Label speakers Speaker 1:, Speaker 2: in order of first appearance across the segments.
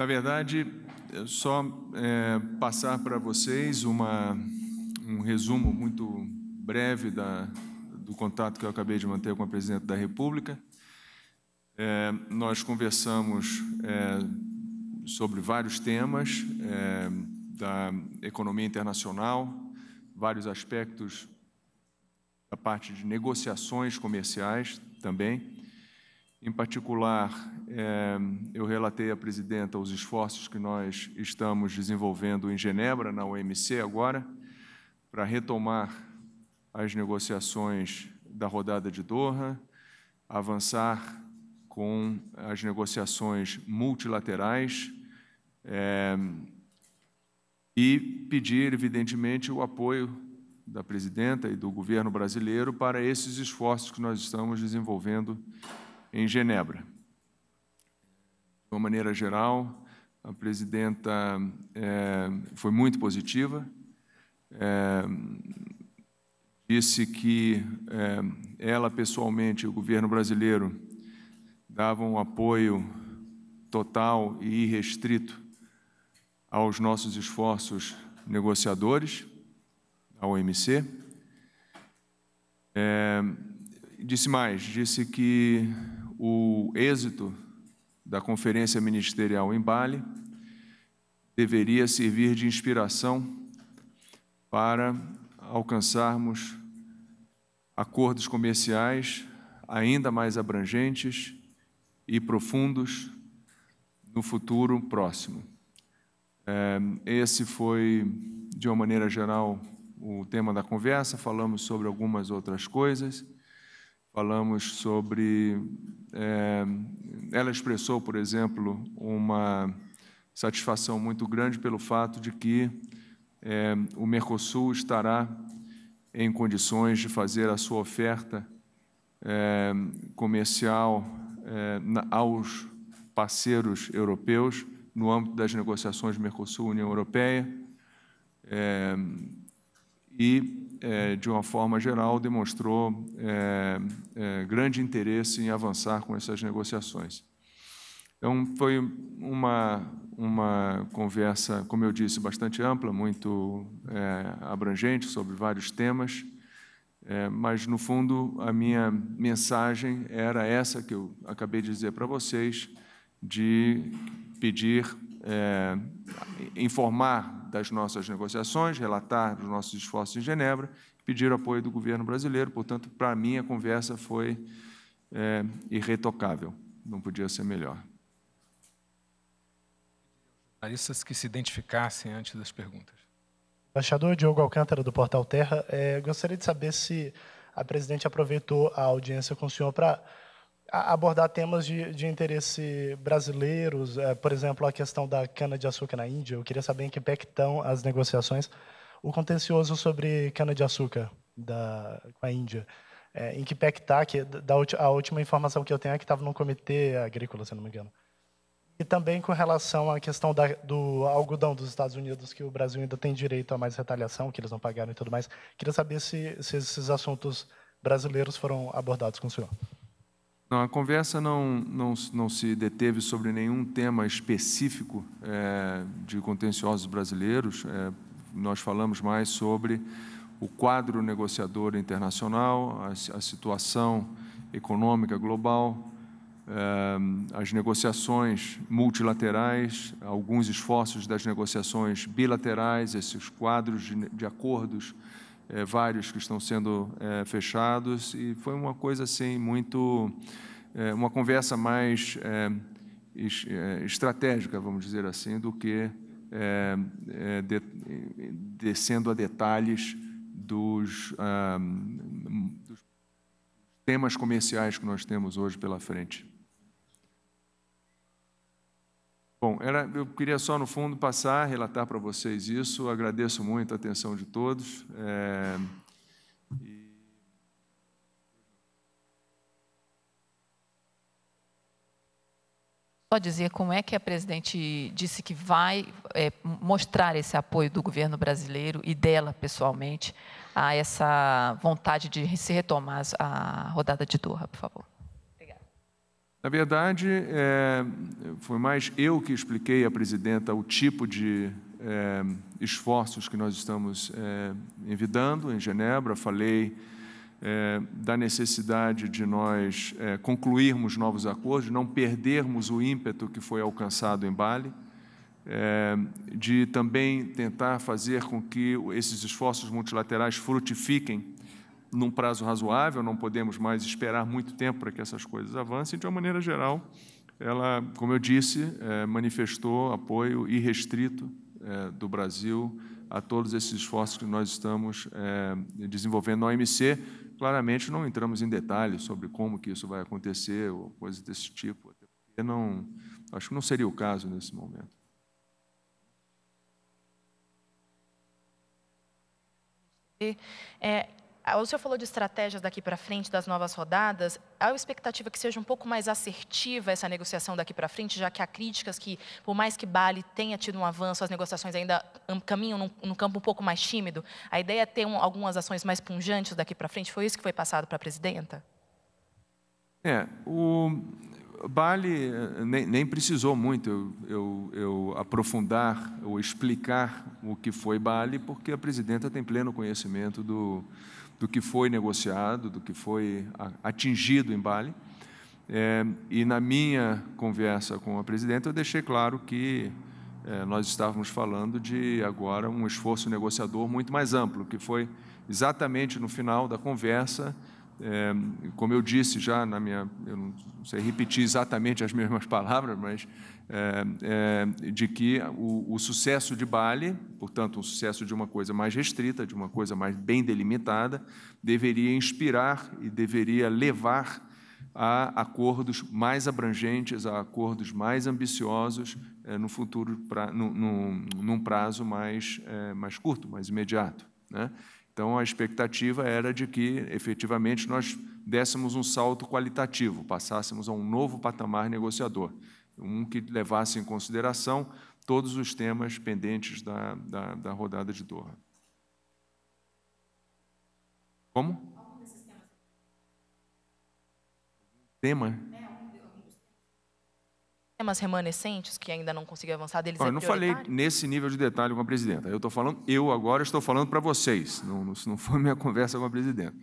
Speaker 1: Na verdade, só é, passar para vocês uma, um resumo muito breve da, do contato que eu acabei de manter com a Presidente da República. É, nós conversamos é, sobre vários temas é, da economia internacional, vários aspectos da parte de negociações comerciais também. Em particular, é, eu relatei à presidenta os esforços que nós estamos desenvolvendo em Genebra, na OMC, agora, para retomar as negociações da rodada de Doha, avançar com as negociações multilaterais é, e pedir, evidentemente, o apoio da presidenta e do governo brasileiro para esses esforços que nós estamos desenvolvendo em Genebra. De uma maneira geral, a presidenta é, foi muito positiva, é, disse que é, ela pessoalmente e o governo brasileiro davam um apoio total e irrestrito aos nossos esforços negociadores, à OMC. É, disse mais, disse que o êxito da conferência ministerial em Bali deveria servir de inspiração para alcançarmos acordos comerciais ainda mais abrangentes e profundos no futuro próximo. É, esse foi, de uma maneira geral, o tema da conversa. Falamos sobre algumas outras coisas falamos sobre. É, ela expressou, por exemplo, uma satisfação muito grande pelo fato de que é, o Mercosul estará em condições de fazer a sua oferta é, comercial na, aos parceiros europeus no âmbito das negociações Mercosul-União Europeia. e é, de uma forma geral, demonstrou é, é, grande interesse em avançar com essas negociações. Então, foi uma, uma conversa, como eu disse, bastante ampla, muito é, abrangente sobre vários temas. É, mas, no fundo, a minha mensagem era essa que eu acabei de dizer para vocês, de pedir é, informar das nossas negociações, relatar dos nossos esforços em Genebra, pedir o apoio do governo brasileiro. Portanto, para mim, a conversa foi é, irretocável. Não podia ser melhor. Jornalistas que se identificassem antes das perguntas. Embaixador
Speaker 2: Diogo Alcântara, do Portal Terra, é, gostaria de saber se a presidente aproveitou a audiência com o senhor para abordar temas de, de interesse brasileiros, é, por exemplo, a questão da cana-de-açúcar na Índia. Eu queria saber em que pé que estão as negociações, o contencioso sobre cana-de-açúcar com a Índia. É, em que pé que está, que da, a última informação que eu tenho é que estava no comitê agrícola, se não me engano. E também com relação à questão da, do algodão dos Estados Unidos, que o Brasil ainda tem direito a mais retaliação, que eles não pagaram e tudo mais. Queria saber se, se esses assuntos brasileiros foram abordados com o senhor.
Speaker 1: Não, a conversa não, não, não se deteve sobre nenhum tema específico é, de contenciosos brasileiros. É, nós falamos mais sobre o quadro negociador internacional, a, a situação econômica global, é, as negociações multilaterais, alguns esforços das negociações bilaterais, esses quadros de, de acordos é, vários que estão sendo é, fechados, e foi uma coisa assim muito. É, uma conversa mais é, é, estratégica, vamos dizer assim, do que é, de, descendo a detalhes dos, ah, dos temas comerciais que nós temos hoje pela frente. Bom, era, eu queria só no fundo passar, relatar para vocês isso. Agradeço muito a atenção de todos. É, e... Só dizer como é que a presidente disse que vai é, mostrar esse apoio do governo brasileiro e dela pessoalmente a essa vontade de se retomar a rodada
Speaker 2: de Doha, por favor.
Speaker 1: Na verdade, é, foi mais eu que expliquei à presidenta o tipo de é, esforços que nós estamos é, envidando em Genebra. Falei é, da necessidade de nós é, concluirmos novos acordos, não perdermos o ímpeto que foi alcançado em Bali, é, de também tentar fazer com que esses esforços multilaterais frutifiquem num prazo razoável, não podemos mais esperar muito tempo para que essas coisas avancem. De uma maneira geral, ela, como eu disse, é, manifestou apoio irrestrito é, do Brasil a todos esses esforços que nós estamos é, desenvolvendo na OMC. Claramente, não entramos em detalhes sobre como que isso vai acontecer ou coisas desse tipo, eu porque não, acho que não seria o caso nesse momento.
Speaker 2: É, ah, o senhor falou de estratégias daqui para frente, das novas rodadas. Há a expectativa que seja um pouco mais assertiva essa negociação daqui para frente, já que há críticas que, por mais que Bali tenha tido um avanço, as negociações ainda hum, caminham num, num campo um pouco mais tímido. A ideia é ter um, algumas ações mais punjantes daqui para frente. Foi isso que foi passado para a presidenta?
Speaker 1: É, o Bali eh, nem, nem precisou muito eu, eu, eu aprofundar ou explicar o que foi Bali, porque a presidenta tem pleno conhecimento do do que foi negociado, do que foi atingido em Bali. É, e na minha conversa com a presidenta, eu deixei claro que é, nós estávamos falando de agora um esforço negociador muito mais amplo, que foi exatamente no final da conversa é, como eu disse já na minha, eu não sei repetir exatamente as mesmas palavras, mas é, é, de que o, o, sucesso de Bali, portanto, o sucesso de uma coisa mais restrita, de uma coisa mais bem delimitada, deveria inspirar e deveria levar a acordos mais abrangentes, a acordos mais ambiciosos é, no futuro, pra, no, no, num prazo mais, é, mais curto, mais imediato. Né? Então, a expectativa era de que, efetivamente, nós dessemos um salto qualitativo, passássemos a um novo patamar negociador, um que levasse em consideração todos os temas pendentes da, da, da rodada de Doha. Como? Tema? É,
Speaker 2: temas remanescentes que ainda não consegui avançar deles? Olha, é eu não falei
Speaker 1: nesse nível de detalhe com a presidenta. Eu estou falando, eu agora estou falando para vocês. Não, se não foi minha conversa com a presidenta.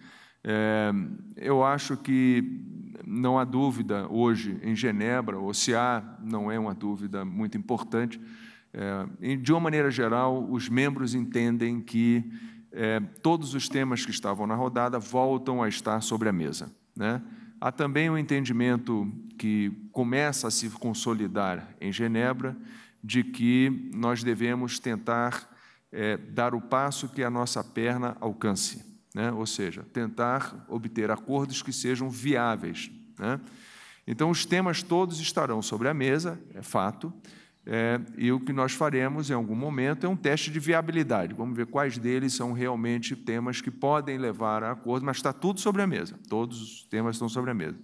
Speaker 1: É, eu acho que não há dúvida hoje em Genebra, ou se há, não é uma dúvida muito importante. É, de uma maneira geral, os membros entendem que é, todos os temas que estavam na rodada voltam a estar sobre a mesa. Né? Há também um entendimento que começa a se consolidar em Genebra de que nós devemos tentar é, dar o passo que a nossa perna alcance, né? ou seja, tentar obter acordos que sejam viáveis. Né? Então, os temas todos estarão sobre a mesa, é fato, é, e o que nós faremos em algum momento é um teste de viabilidade. Vamos ver quais deles são realmente temas que podem levar a acordo, mas está tudo sobre a mesa. Todos os temas estão sobre a mesa.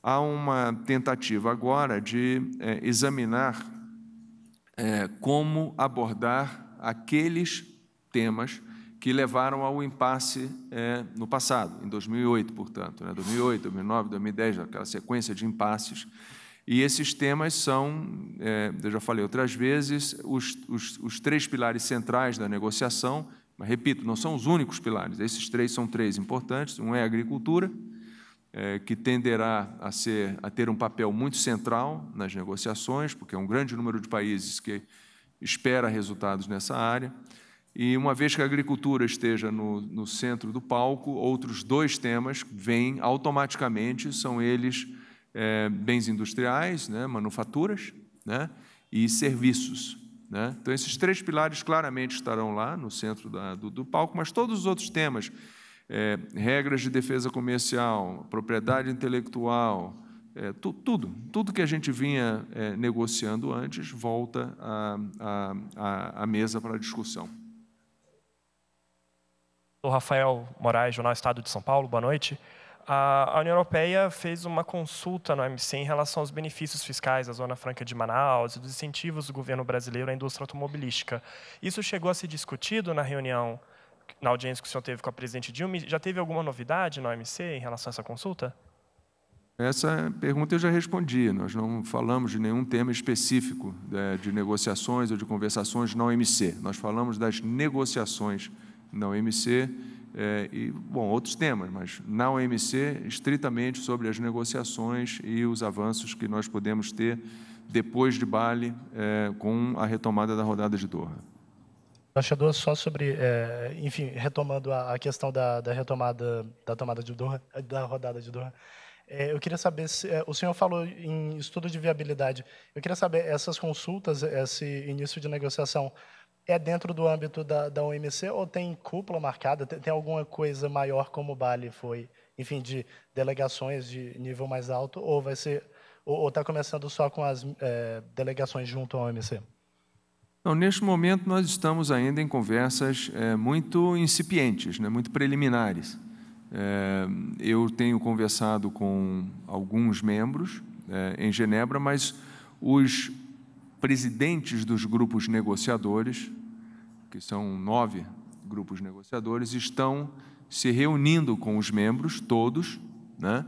Speaker 1: Há uma tentativa agora de é, examinar é, como abordar aqueles temas que levaram ao impasse é, no passado, em 2008, portanto, né? 2008, 2009, 2010, aquela sequência de impasses e esses temas são, é, eu já falei outras vezes, os, os, os três pilares centrais da negociação, mas repito, não são os únicos pilares, esses três são três importantes: um é a agricultura, é, que tenderá a, ser, a ter um papel muito central nas negociações, porque é um grande número de países que espera resultados nessa área. E uma vez que a agricultura esteja no, no centro do palco, outros dois temas vêm automaticamente, são eles é, bens industriais, né, manufaturas né, e serviços. Né? Então, esses três pilares claramente estarão lá no centro da, do, do, palco, mas todos os outros temas, é, regras de defesa comercial, propriedade intelectual, é, tu, tudo, tudo que a gente vinha é, negociando antes volta à mesa para discussão.
Speaker 2: Sou Rafael Moraes, Jornal Estado de São Paulo, boa noite a União Europeia fez uma consulta no OMC em relação aos benefícios fiscais da Zona Franca de Manaus e dos incentivos do governo brasileiro à indústria automobilística. Isso chegou a ser discutido na reunião, na audiência que o senhor teve com a presidente Dilma. Já teve alguma novidade no OMC em relação a essa consulta?
Speaker 1: Essa pergunta eu já respondi. Nós não falamos de nenhum tema específico é, de negociações ou de conversações na OMC. Nós falamos das negociações na OMC é, e, bom, outros temas, mas na OMC, estritamente sobre as negociações e os avanços que nós podemos ter depois de Bali é, com a retomada da rodada de Doha.
Speaker 2: Embaixador, só sobre, é, enfim, retomando a, a questão da, da, retomada da tomada de Doha, da rodada de Doha, é, eu queria saber se é, o senhor falou em estudo de viabilidade. Eu queria saber essas consultas, esse início de negociação, é dentro do âmbito da, da OMC ou tem cúpula marcada? Tem, tem, alguma coisa maior como o Bali foi, enfim, de delegações de nível mais alto? Ou vai ser, ou está começando só com as é, delegações junto à OMC?
Speaker 1: Não, neste momento nós estamos ainda em conversas é, muito incipientes, né, muito preliminares. É, eu tenho conversado com alguns membros é, em Genebra, mas os presidentes dos grupos negociadores, que são nove grupos negociadores, estão se reunindo com os membros, todos, né,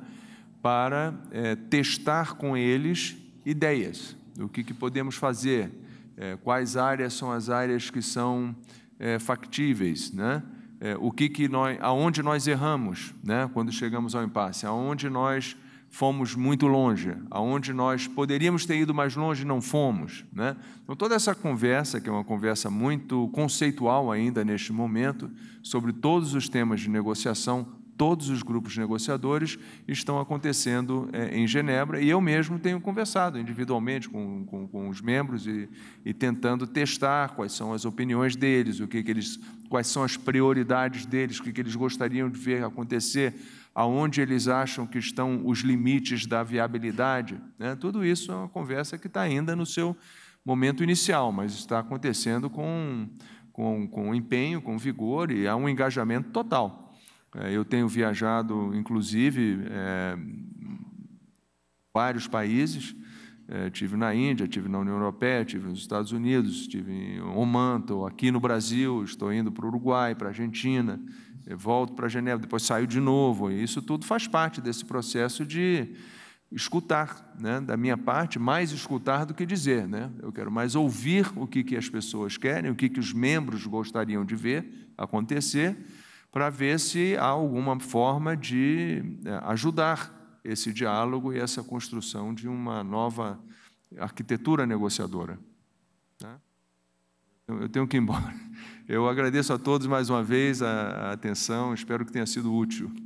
Speaker 1: para é, testar com eles ideias do que, que podemos fazer, é, quais áreas são as áreas que são é, factíveis, né? É, o que, que nós, aonde nós erramos, né? Quando chegamos ao impasse, aonde nós fomos muito longe, aonde nós poderíamos ter ido mais longe não fomos, né? Então toda essa conversa, que é uma conversa muito conceitual ainda neste momento, sobre todos os temas de negociação, todos os grupos negociadores estão acontecendo é, em Genebra e eu mesmo tenho conversado individualmente com, com, com os membros e, e, tentando testar quais são as opiniões deles, o que, que eles, quais são as prioridades deles, o que, que eles gostariam de ver acontecer, aonde eles acham que estão os limites da viabilidade. Né? Tudo isso é uma conversa que está ainda no seu momento inicial, mas está acontecendo com, com, com empenho, com vigor e há um engajamento total. É, eu tenho viajado, inclusive, é, vários países. É, tive na Índia, tive na União Europeia, tive nos Estados Unidos, tive em Oman, estou aqui no Brasil, estou indo para o Uruguai, para a Argentina, volto para Genebra, depois saio de novo. E isso tudo faz parte desse processo de escutar, né? da minha parte, mais escutar do que dizer. Né? Eu quero mais ouvir o que, que as pessoas querem, o que, que os membros gostariam de ver acontecer para ver se há alguma forma de é, ajudar esse diálogo e essa construção de uma nova arquitetura negociadora. Né? Eu tenho que ir embora. Eu agradeço a todos mais uma vez a atenção, espero que tenha sido útil.